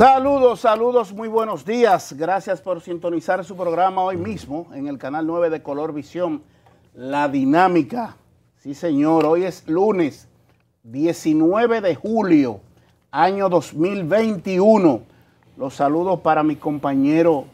Saludos, saludos, muy buenos días. Gracias por sintonizar su programa hoy mismo en el canal 9 de Color Visión, La Dinámica. Sí, señor, hoy es lunes 19 de julio, año 2021. Los saludos para mi compañero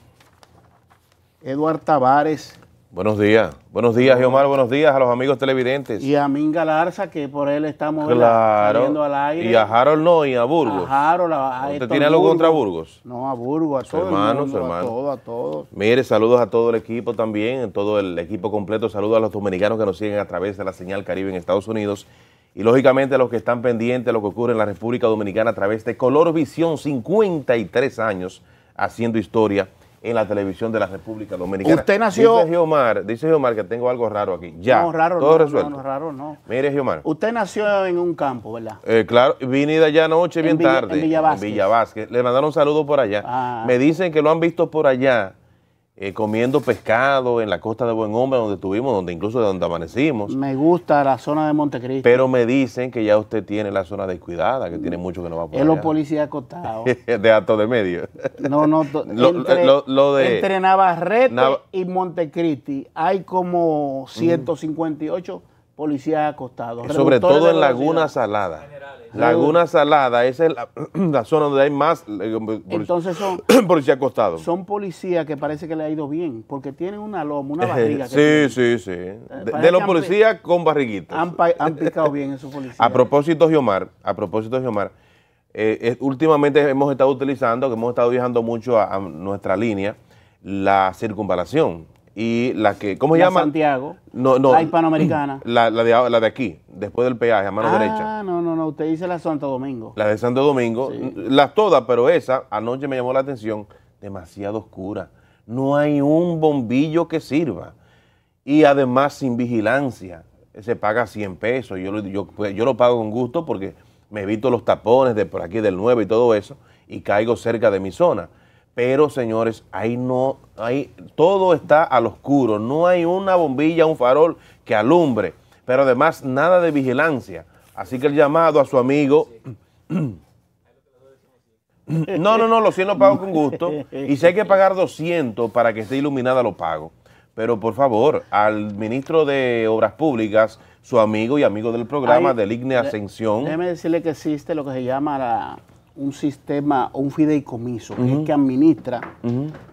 Eduard Tavares, Buenos días, buenos días, Omar, buenos días a los amigos televidentes. Y a Minga Larza, que por él estamos viendo saliendo al aire. Y a Harold no, a Burgos. A ¿Usted tiene algo contra Burgos? No, a Burgos, a todos. Hermanos, hermanos. a todos. Mire, saludos a todo el equipo también, todo el equipo completo. Saludos a los dominicanos que nos siguen a través de la señal Caribe en Estados Unidos. Y lógicamente a los que están pendientes de lo que ocurre en la República Dominicana a través de Color Visión, 53 años haciendo historia en la televisión de la República Dominicana. Usted nació... Dice Geomar, dice que tengo algo raro aquí. Ya, raro todo no, resuelto. Mire, Omar. Usted nació en un campo, ¿verdad? Eh, claro, vine de allá anoche bien tarde. En Villavasque. Le mandaron un saludo por allá. Ah. Me dicen que lo han visto por allá eh, comiendo pescado en la costa de Buen Hombre, donde estuvimos, donde incluso de donde amanecimos. Me gusta la zona de Montecristi Pero me dicen que ya usted tiene la zona descuidada, que tiene mucho que no va a poder. Es los policías acostados. de alto de medio. No, no. lo, lo, de, Navarrete y Montecristi hay como 158... Policía acostado. Sobre todo en Laguna Salada. Laguna Salada, esa es la, zona donde hay más eh, eh, policía acostado. son, policías Son policías que parece que le ha ido bien, porque tienen una loma, una eh, barriga. sí, sí, sí, de, los policías con barriguitas. Han, picado bien esos policías. A propósito, Giomar, a propósito, Giomar, eh, últimamente hemos estado utilizando, que hemos estado viajando mucho a nuestra línea, la circunvalación y la que, ¿cómo se llama? Santiago. No, no. La hispanoamericana. La, la, de, aquí, después del peaje, a mano ah, derecha. no, no, no, usted dice la Santo Domingo. La de Santo Domingo, las todas, pero esa anoche me llamó la atención, demasiado oscura. No hay un bombillo que sirva. Y además sin vigilancia, se paga 100 pesos. Yo, yo, pues, yo lo pago con gusto porque me evito los tapones de por aquí del 9 y todo eso y caigo cerca de mi zona pero señores, ahí no, ahí todo está al oscuro, no hay una bombilla, un farol que alumbre, pero además nada de vigilancia. Así que el llamado a su amigo... No, no, no, lo 100 los pago con gusto. Y si hay que pagar 200 para que esté iluminada, lo pago. Pero por favor, al ministro de Obras Públicas, su amigo y amigo del programa, del Igne Ascensión. Déjeme decirle que existe lo que se llama la un sistema o un fideicomiso que, es que administra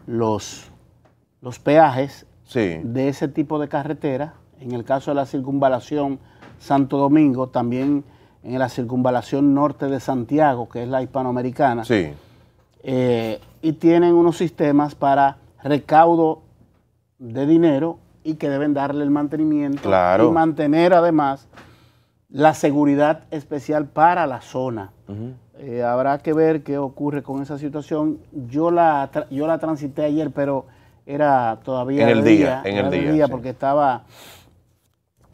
los, los peajes de ese tipo de carretera. En el caso de la circunvalación Santo Domingo, también en la circunvalación norte de Santiago, que es la hispanoamericana. Eh, y tienen unos sistemas para recaudo de dinero y que deben darle el mantenimiento y mantener además la seguridad especial para la zona, eh, habrá que ver qué ocurre con esa situación. Yo la, yo la transité ayer, pero era todavía en el día, en el día, porque estaba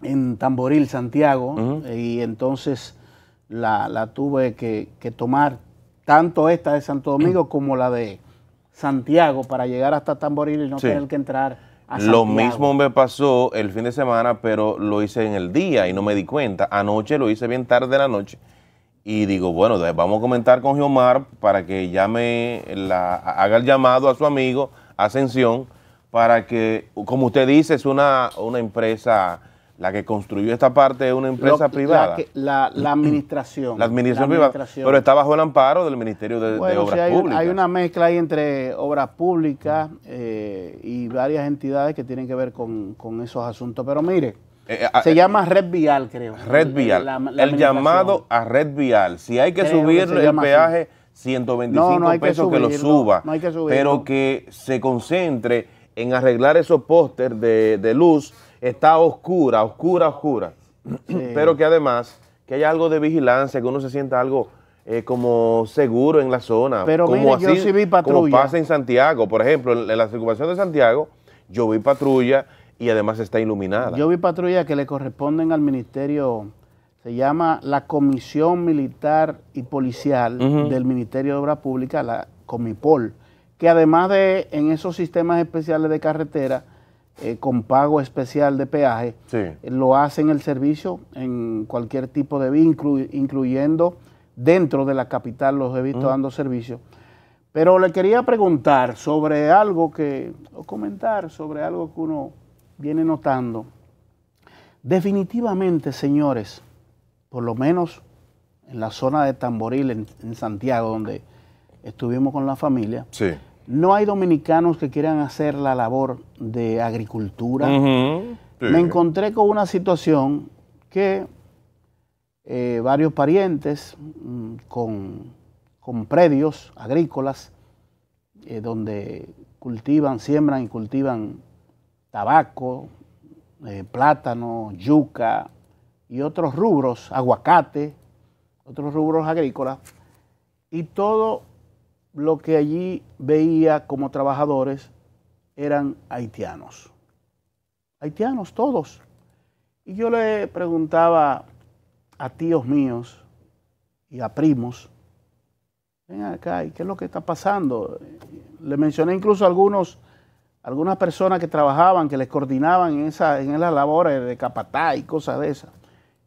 en Tamboril, Santiago, eh, y entonces la, tuve que, tomar tanto esta de Santo Domingo como la de Santiago para llegar hasta Tamboril y no tener que entrar lo mismo me pasó el fin de semana, pero lo hice en el día y no me di cuenta. Anoche lo hice bien tarde de la noche y digo, bueno, vamos a comentar con Giomar para que llame, la, haga el llamado a su amigo Ascensión para que, como usted dice, es una, una empresa, la que construyó esta parte es una empresa privada. La, administración. La administración privada. Pero está bajo el amparo del Ministerio de, Obras hay, Públicas. Hay una mezcla ahí entre obras públicas eh, y varias entidades que tienen que ver con, con esos asuntos. Pero mire, eh, eh, ah, se eh, llama Red Vial, creo. Red Vial. el llamado a Red Vial. Si hay que subir el peaje, 125 pesos que, lo suba. pero que se concentre en arreglar esos póster de, luz. Está oscura, oscura, oscura. Pero que además, que haya algo de vigilancia, que uno se sienta algo... como seguro en la zona. Pero como yo sí vi patrulla. Como pasa en Santiago, por ejemplo, en, la circulación de Santiago, yo vi patrulla y además está iluminada. Yo vi patrulla, que le corresponden al Ministerio, se llama la Comisión Militar y Policial del Ministerio de Obras Públicas, la Comipol, que además de en esos sistemas especiales de carretera, eh, con pago especial de peaje, eh, lo hacen el servicio en cualquier tipo de vínculo, incluyendo dentro de la capital, los he visto dando servicio. Pero le quería preguntar sobre algo que, comentar sobre algo que uno viene notando, definitivamente, señores, por lo menos en la zona de Tamboril, en, Santiago, donde estuvimos con la familia, sí. no hay dominicanos que quieran hacer la labor de agricultura. Me encontré con una situación que eh, varios parientes mm, con, predios agrícolas eh, donde cultivan, siembran y cultivan tabaco, eh, plátano, yuca y otros rubros, aguacate, otros rubros agrícolas, y todo lo que allí veía como trabajadores eran haitianos. Haitianos, todos. Y yo le preguntaba a tíos míos y a primos, ven acá, ¿y qué es lo que está pasando? Le mencioné incluso a algunos algunas personas que trabajaban, que les coordinaban en, esa, en esas labores de capatá y cosas de esas.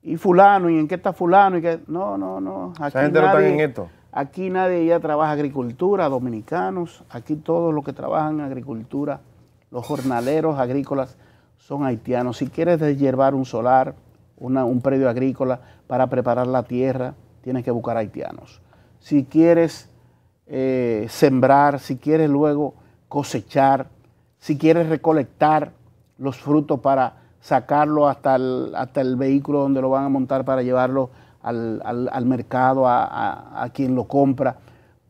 Y fulano, ¿y en qué está fulano? Y que, no, no, no. Aquí nadie, Aquí nadie ya trabaja agricultura, dominicanos, aquí todos los que trabajan en agricultura, los jornaleros agrícolas son haitianos. Si quieres deshiervar un solar, un predio agrícola para preparar la tierra, tienes que buscar haitianos. Si quieres eh, sembrar, si quieres luego cosechar, si quieres recolectar los frutos para sacarlo hasta el, hasta el vehículo donde lo van a montar para llevarlo al, mercado, a, quien lo compra.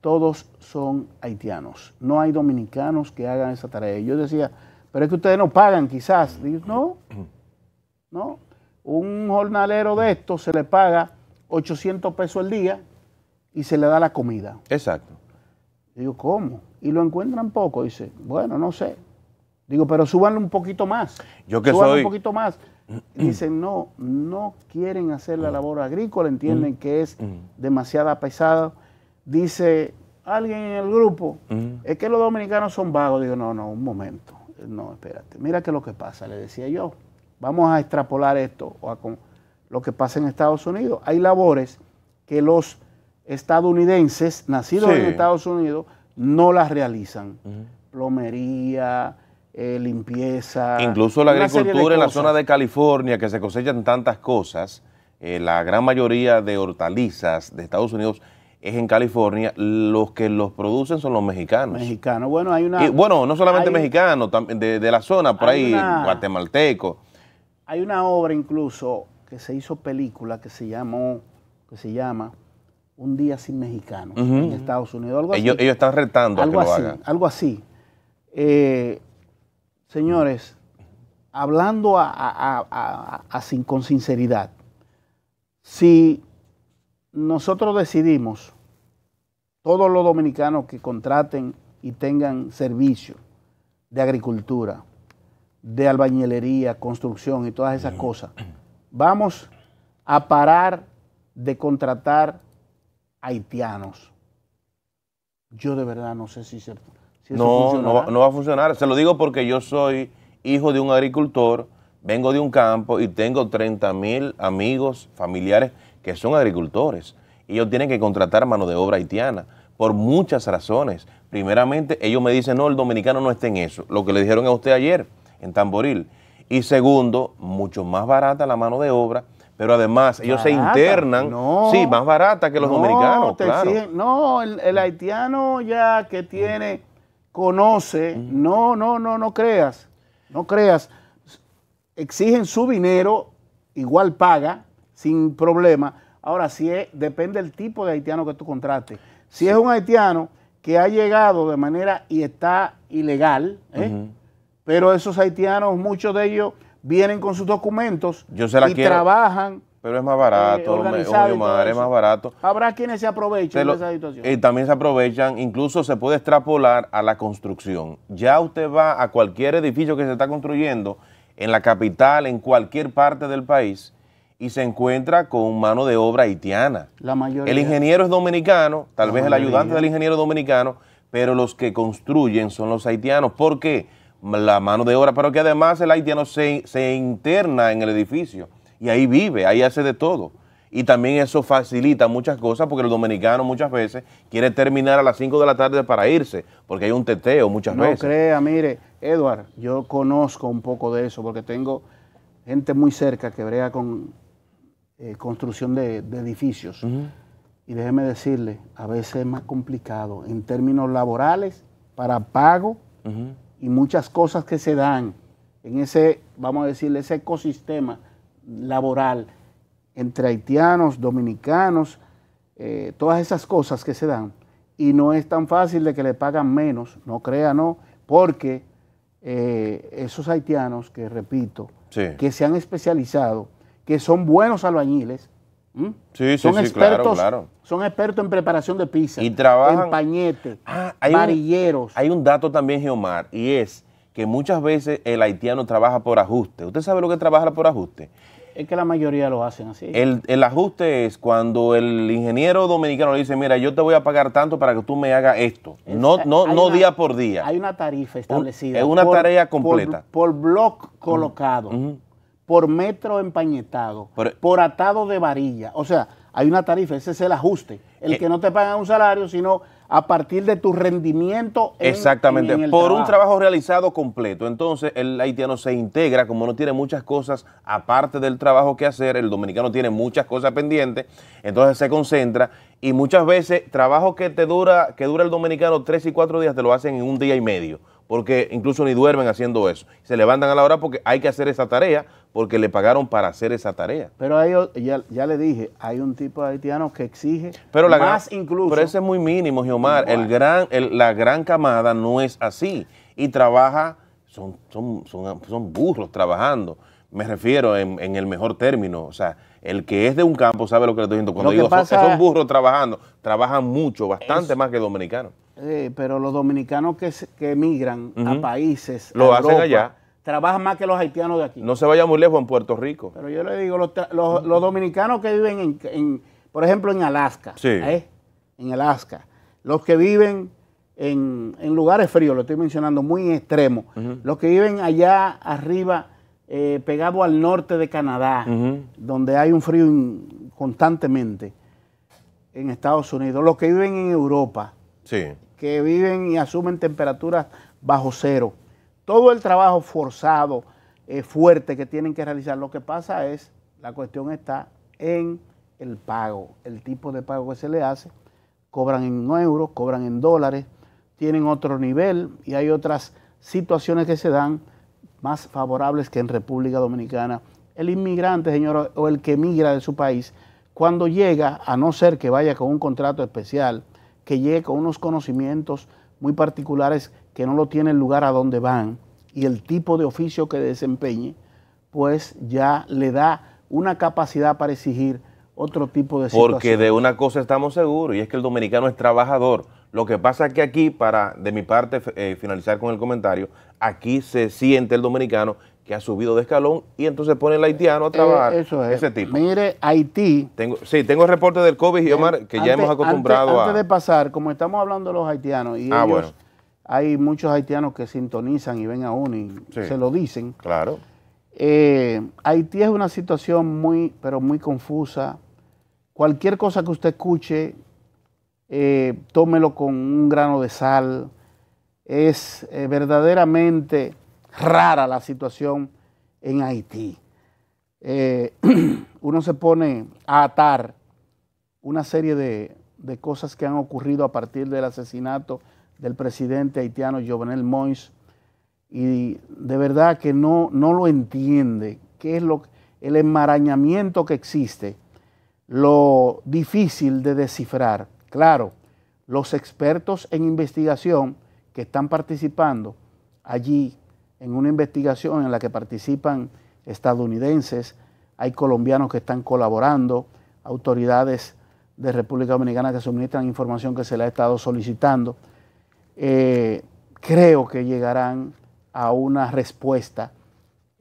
Todos son haitianos. No hay dominicanos que hagan esa tarea. Yo decía, pero es que ustedes no pagan quizás. Digo, no, no. Un jornalero de estos se le paga 800 pesos al día y se le da la comida. Exacto. Digo, ¿cómo? Y lo encuentran poco. Dice, bueno, no sé. Digo, pero súbanle un poquito más. Yo que un poquito más. Dicen, no, no quieren hacer la labor agrícola, entienden mm. que es mm. demasiada pesada. Dice alguien en el grupo, mm. es que los dominicanos son vagos. Digo, no, no, un momento. No, espérate. Mira que lo que pasa, le decía yo. Vamos a extrapolar esto o lo que pasa en Estados Unidos. Hay labores que los estadounidenses, nacidos en Estados Unidos, no las realizan. Plomería, eh, limpieza. Incluso la agricultura en la zona de California, que se cosechan tantas cosas, eh, la gran mayoría de hortalizas de Estados Unidos es en California, los que los producen son los mexicanos. Mexicanos, bueno, hay una... bueno, no solamente mexicanos, de, de, la zona, por ahí, guatemalteco. Hay una obra incluso que se hizo película que se llamó, que se llama Un Día Sin Mexicanos en Estados Unidos, Ellos, ellos están retando algo que así, lo hagan. Algo así. Eh, señores, hablando con sinceridad, si nosotros decidimos, todos los dominicanos que contraten y tengan servicio de agricultura, de albañilería, construcción y todas esas cosas, vamos a parar de contratar haitianos. Yo de verdad no sé si es cierto no, no va, a funcionar. Se lo digo porque yo soy hijo de un agricultor, vengo de un campo y tengo 30 mil amigos, familiares que son agricultores. Y Ellos tienen que contratar mano de obra haitiana por muchas razones. Primeramente, ellos me dicen, no, el dominicano no está en eso, lo que le dijeron a usted ayer en Tamboril. Y segundo, mucho más barata la mano de obra, pero además ellos se internan, sí, más barata que los dominicanos, claro. no, el, haitiano ya que tiene conoce, no, no, no, no creas, no creas, exigen su dinero, igual paga, sin problema. Ahora, si depende del tipo de haitiano que tú contrates. Si es un haitiano que ha llegado de manera y está ilegal, ¿eh? pero esos haitianos, muchos de ellos vienen con sus documentos y trabajan pero es más barato, eh, es más barato. Habrá quienes se aprovechen de esa situación. Y también se aprovechan, incluso se puede extrapolar a la construcción. Ya usted va a cualquier edificio que se está construyendo en la capital, en cualquier parte del país, y se encuentra con mano de obra haitiana. El ingeniero es dominicano, tal vez el ayudante del ingeniero dominicano, pero los que construyen son los haitianos. ¿Por qué? La mano de obra, pero que además el haitiano se, se interna en el edificio y ahí vive, ahí hace de todo. Y también eso facilita muchas cosas porque el dominicano muchas veces quiere terminar a las 5 de la tarde para irse, porque hay un teteo muchas veces. No crea, mire, Edward, yo conozco un poco de eso porque tengo gente muy cerca que brega con eh, construcción de, edificios. Y déjeme decirle, a veces es más complicado en términos laborales, para pago y muchas cosas que se dan en ese, vamos a decirle, ese ecosistema laboral entre haitianos, dominicanos, eh, todas esas cosas que se dan. Y no es tan fácil de que le pagan menos, no crean no, porque eh, esos haitianos, que repito, que se han especializado, que son buenos albañiles, son expertos, son expertos en preparación de pizza, y en pañete, ah, hay hay un dato también, Geomar, y es que muchas veces el haitiano trabaja por ajuste. ¿Usted sabe lo que trabaja por ajuste? Es que la mayoría lo hacen así. El, ajuste es cuando el ingeniero dominicano le dice, mira, yo te voy a pagar tanto para que tú me hagas esto. no no, no día por día. Hay una tarifa establecida. es una tarea completa. Por, por colocado, por metro empañetado, por atado de varilla. O sea, hay una tarifa, ese es el ajuste. El eh, que no te pagan un salario, sino a partir de tu rendimiento. Exactamente, por un trabajo realizado completo. Entonces el haitiano se integra, como no tiene muchas cosas aparte del trabajo que hacer, el dominicano tiene muchas cosas pendientes, entonces se concentra y muchas veces trabajo que te dura, que dura el dominicano tres y cuatro días, te lo hacen en un día y medio porque incluso ni duermen haciendo eso. Se levantan a la hora porque hay que hacer esa tarea, porque le pagaron para hacer esa tarea. Pero hay, ya, ya le dije, hay un tipo de haitianos que exige más incluso. Pero ese es muy mínimo, Omar. El gran, la gran camada no es así y trabaja, son, son, son, burros trabajando. Me refiero en, el mejor término, o sea, el que es de un campo sabe lo que le estoy diciendo. Cuando digo, pasa, son, burros trabajando, trabajan mucho, bastante más que dominicanos. Eh, pero los dominicanos que, emigran a países, lo hacen Trabajan más que los haitianos de aquí. No se vaya muy lejos en Puerto Rico. Pero yo le digo, los, dominicanos que viven, en, por ejemplo, en Alaska, ¿eh? en Alaska, los que viven en, lugares fríos, lo estoy mencionando, muy extremo, los que viven allá arriba, eh, pegado al norte de Canadá, donde hay un frío constantemente, en Estados Unidos, los que viven en Europa, que viven y asumen temperaturas bajo cero. Todo el trabajo forzado, eh, fuerte que tienen que realizar, lo que pasa es, la cuestión está en el pago, el tipo de pago que se le hace. Cobran en euros, cobran en dólares, tienen otro nivel y hay otras situaciones que se dan más favorables que en República Dominicana. El inmigrante, señor, o el que emigra de su país, cuando llega, a no ser que vaya con un contrato especial, que llegue con unos conocimientos muy particulares que no lo tiene el lugar a donde van y el tipo de oficio que desempeñe, pues ya le da una capacidad para exigir otro tipo de situación. Porque de una cosa estamos seguros y es que el dominicano es trabajador. Lo que pasa es que aquí, para de mi parte eh, finalizar con el comentario, aquí se siente el dominicano que ha subido de escalón y entonces pone el haitiano a eh, trabajar. eso es. Ese tipo. Mire, Haití. sí, tengo el reporte del COVID, y Omar, que ya hemos acostumbrado a. Antes de pasar, como estamos hablando de los haitianos y ah, ellos, hay muchos haitianos que sintonizan y ven a uno y se lo dicen. Claro. Eh, Haití es una situación muy, pero muy confusa. Cualquier cosa que usted escuche, eh, tómelo con un grano de sal. Es verdaderamente rara la situación en Haití. Eh, uno se pone a atar una serie de, cosas que han ocurrido a partir del asesinato del presidente haitiano Jovenel Moïse y de verdad que no, no lo entiende, qué es lo, el enmarañamiento que existe, lo difícil de descifrar. Claro, los expertos en investigación que están participando allí en una investigación en la que participan estadounidenses, hay colombianos que están colaborando, autoridades de República Dominicana que suministran información que se le ha estado solicitando. Eh, creo que llegarán a una respuesta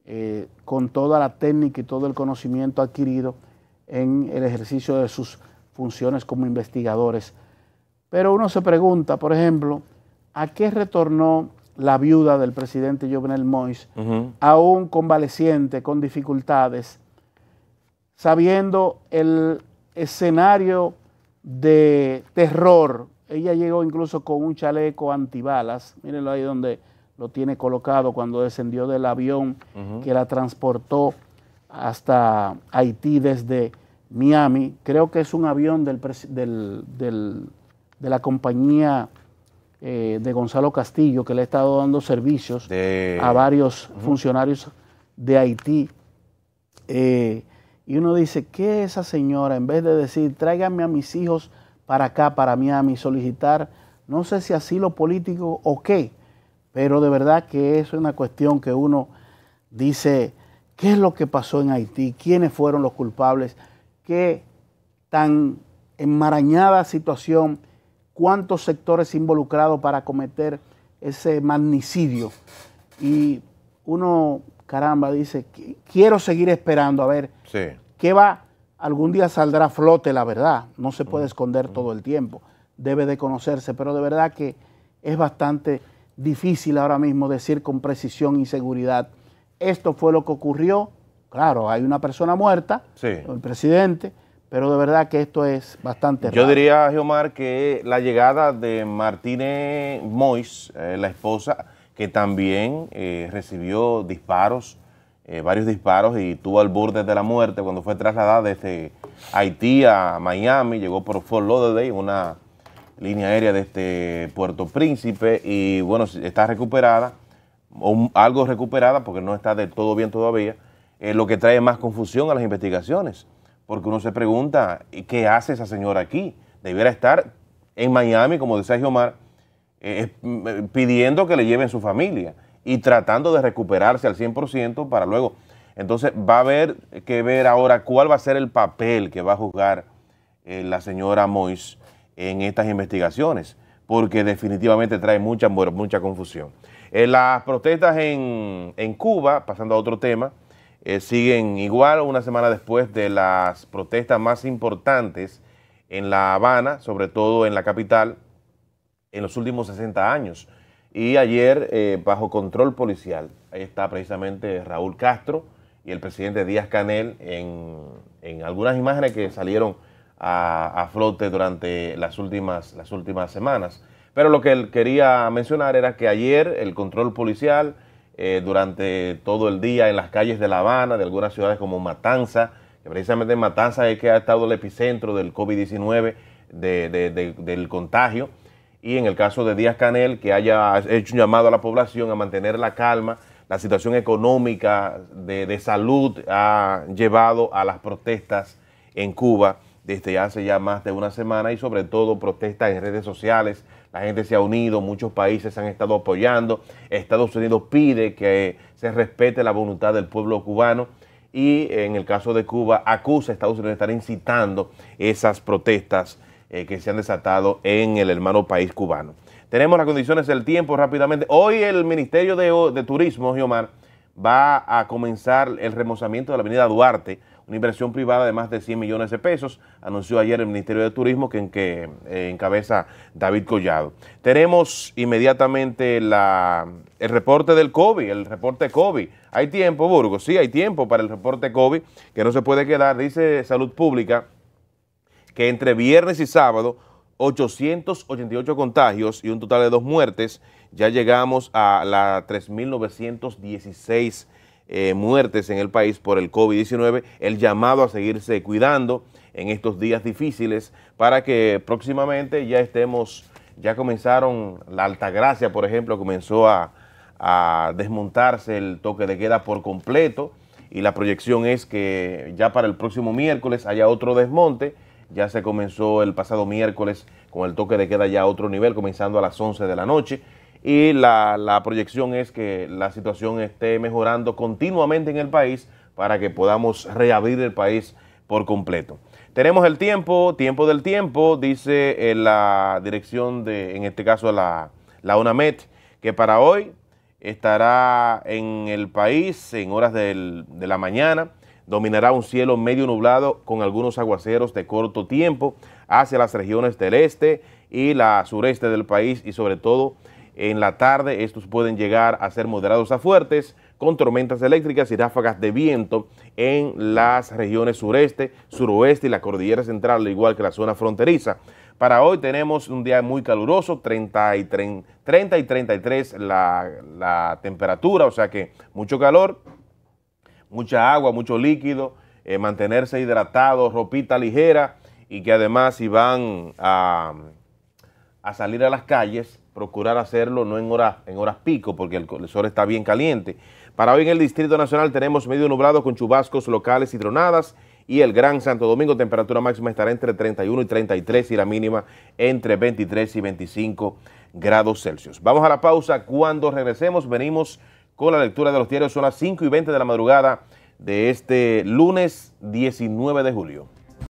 eh, con toda la técnica y todo el conocimiento adquirido en el ejercicio de sus funciones como investigadores. Pero uno se pregunta, por ejemplo, ¿a qué retornó la viuda del presidente Jovenel Mois, aún convaleciente, con dificultades, sabiendo el escenario de terror. Ella llegó incluso con un chaleco antibalas, mírenlo ahí donde lo tiene colocado cuando descendió del avión que la transportó hasta Haití desde Miami. Creo que es un avión de la compañía eh, de Gonzalo Castillo, que le ha estado dando servicios a varios funcionarios de Haití. Eh, y uno dice, ¿qué esa señora, en vez de decir, tráiganme a mis hijos para acá, para Miami, solicitar, no sé si asilo político o qué, pero de verdad que eso es una cuestión que uno dice, ¿qué es lo que pasó en Haití? ¿Quiénes fueron los culpables? ¿Qué tan enmarañada situación? cuántos sectores involucrados para cometer ese magnicidio. Y uno, caramba, dice, quiero seguir esperando a ver qué va. Algún día saldrá a flote la verdad, no se puede esconder todo el tiempo, debe de conocerse, pero de verdad que es bastante difícil ahora mismo decir con precisión y seguridad, esto fue lo que ocurrió, claro, hay una persona muerta, el presidente, pero de verdad que esto es bastante Yo diría, Geomar, que la llegada de Martínez Mois, eh, la esposa, que también eh, recibió disparos, eh, varios disparos y tuvo al borde de la muerte cuando fue trasladada desde Haití a Miami, llegó por Fort Lauderdale, una línea aérea este Puerto Príncipe y bueno, está recuperada, o algo recuperada porque no está del todo bien todavía, lo que trae más confusión a las investigaciones porque uno se pregunta, ¿qué hace esa señora aquí? Debiera estar en Miami, como decía Giomar, eh, mm, eh, pidiendo que le lleven su familia y tratando de recuperarse al 100% para luego. Entonces va a haber que ver ahora cuál va a ser el papel que va a jugar eh, la señora Mois en estas investigaciones, porque definitivamente trae mucha, mucha confusión. las protestas en, en Cuba, pasando a otro tema, eh, siguen igual una semana después de las protestas más importantes en La Habana, sobre todo en la capital, en los últimos 60 años. Y ayer, eh, bajo control policial, ahí está precisamente Raúl Castro y el presidente Díaz Canel en, algunas imágenes que salieron a, flote durante las últimas, las últimas semanas. Pero lo que él quería mencionar era que ayer el control policial eh, durante todo el día en las calles de La Habana, de algunas ciudades como Matanza, que precisamente en Matanza es que ha estado el epicentro del COVID-19, del contagio, y en el caso de Díaz Canel, que haya hecho un llamado a la población a mantener la calma, la situación económica de, salud ha llevado a las protestas en Cuba desde hace ya más de una semana y sobre todo protestas en redes sociales, la gente se ha unido, muchos países han estado apoyando, Estados Unidos pide que se respete la voluntad del pueblo cubano y en el caso de Cuba acusa a Estados Unidos de estar incitando esas protestas eh, que se han desatado en el hermano país cubano. Tenemos las condiciones del tiempo rápidamente. Hoy el Ministerio de, de Turismo, Giomar, va a comenzar el remozamiento de la avenida Duarte, una inversión privada de más de 100 millones de pesos, anunció ayer el Ministerio de Turismo que, que eh, encabeza David Collado. Tenemos inmediatamente la, el reporte del COVID, el reporte COVID. Hay tiempo, Burgos, sí, hay tiempo para el reporte COVID, que no se puede quedar, dice Salud Pública, que entre viernes y sábado 888 contagios y un total de dos muertes, ya llegamos a la 3.916 eh, muertes en el país por el COVID-19, el llamado a seguirse cuidando en estos días difíciles para que próximamente ya estemos, ya comenzaron, la Altagracia, por ejemplo, comenzó a, a desmontarse el toque de queda por completo y la proyección es que ya para el próximo miércoles haya otro desmonte. Ya se comenzó el pasado miércoles con el toque de queda ya a otro nivel, comenzando a las 11 de la noche y la, proyección es que la situación esté mejorando continuamente en el país para que podamos reabrir el país por completo. Tenemos el tiempo, tiempo del tiempo, dice eh, la dirección de, en este caso la, la UNAMET, que para hoy estará en el país en horas de la mañana, dominará un cielo medio nublado con algunos aguaceros de corto tiempo hacia las regiones del este y la sureste del país y sobre todo en la tarde estos pueden llegar a ser moderados a fuertes con tormentas eléctricas y ráfagas de viento en las regiones sureste, suroeste y la cordillera central, igual que la zona fronteriza. Para hoy tenemos un día muy caluroso, 30 y, 33 la, temperatura, o sea que mucho calor, mucha agua, mucho líquido, eh, mantenerse hidratado, ropita ligera y que además si van a salir a las calles, procurar hacerlo no en horas, en horas pico, porque el, el, sol está bien caliente. Para hoy en el Distrito Nacional tenemos medio nublado con chubascos locales y tronadas y el Gran Santo Domingo, temperatura máxima estará entre 31 y 33 y la mínima entre 23 y 25 grados Celsius. Vamos a la pausa, cuando regresemos venimos con la lectura de los diarios, son las 5 y 20 de la madrugada de este lunes 19 de julio.